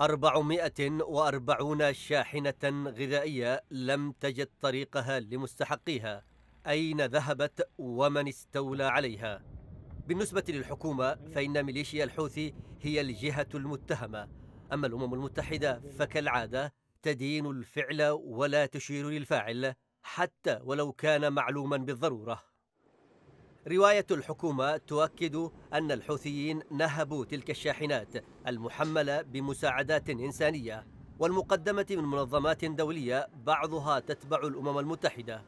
440 شاحنة غذائية لم تجد طريقها لمستحقيها أين ذهبت ومن استولى عليها بالنسبة للحكومة فإن ميليشيا الحوثي هي الجهة المتهمة أما الأمم المتحدة فكالعادة تدين الفعل ولا تشير للفاعل حتى ولو كان معلوما بالضرورة رواية الحكومة تؤكد أن الحوثيين نهبوا تلك الشاحنات المحملة بمساعدات إنسانية والمقدمة من منظمات دولية بعضها تتبع الأمم المتحدة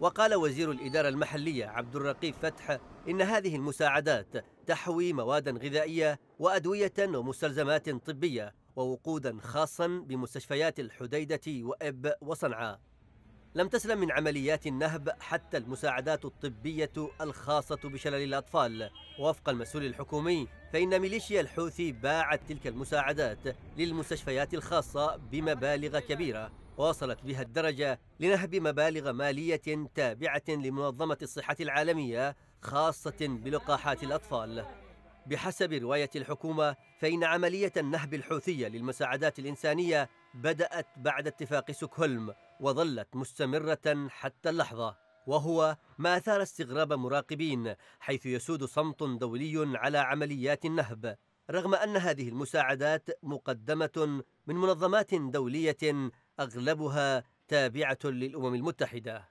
وقال وزير الإدارة المحلية عبد الرقيب فتح إن هذه المساعدات تحوي مواد غذائية وأدوية ومستلزمات طبية ووقودا خاصا بمستشفيات الحديدة وإب وصنعاء لم تسلم من عمليات النهب حتى المساعدات الطبية الخاصة بشلل الأطفال وفق المسؤول الحكومي فإن ميليشيا الحوثي باعت تلك المساعدات للمستشفيات الخاصة بمبالغ كبيرة وصلت بها الدرجة لنهب مبالغ مالية تابعة لمنظمة الصحة العالمية خاصة بلقاحات الأطفال بحسب رواية الحكومة فإن عملية النهب الحوثية للمساعدات الإنسانية بدأت بعد اتفاق سوكهولم وظلت مستمرة حتى اللحظة وهو ما أثار استغراب مراقبين حيث يسود صمت دولي على عمليات النهب رغم أن هذه المساعدات مقدمة من منظمات دولية أغلبها تابعة للأمم المتحدة